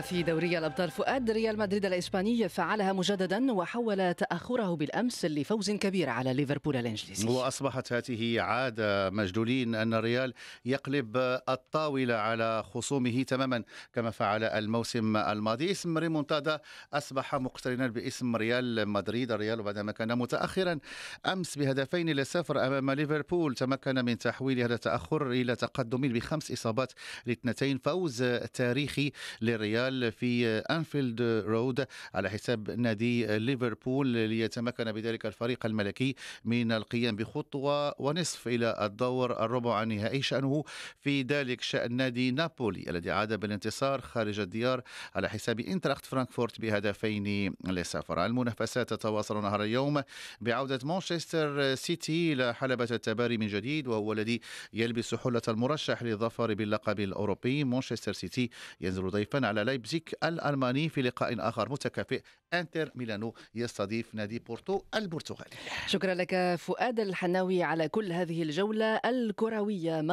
في دوري الأبطال فؤاد ريال مدريد الإسباني فعلها مجددا وحول تأخره بالأمس لفوز كبير على ليفربول الإنجليزي وأصبحت هذه عادة مجدولين أن الريال يقلب الطاولة على خصومه تماما كما فعل الموسم الماضي اسم ريمونتادا أصبح مقترنا باسم ريال مدريد الريال بعدما كان متأخرا أمس بهدفين لصفر أمام ليفربول تمكن من تحويل هذا التأخر إلى تقدم بخمس إصابات لاثنتين فوز تاريخي للريال ريال في أنفيلد رود على حساب نادي ليفربول ليتمكن بذلك الفريق الملكي من القيام بخطوة ونصف إلى الدور الربع النهائي شأنه في ذلك شأن نادي نابولي الذي عاد بالانتصار خارج الديار على حساب انتراخت فرانكفورت بهدفين لصفر المنافسات تتواصل نهار اليوم بعودة مانشستر سيتي إلى حلبة التباري من جديد وهو الذي يلبس حلة المرشح للظفر باللقب الأوروبي مانشستر سيتي ينزل ضيفا على لايبزيك الالماني في لقاء اخر متكافئ انتر ميلانو يستضيف نادي بورتو البرتغالي شكرا لك فؤاد الحناوي على كل هذه الجوله الكرويه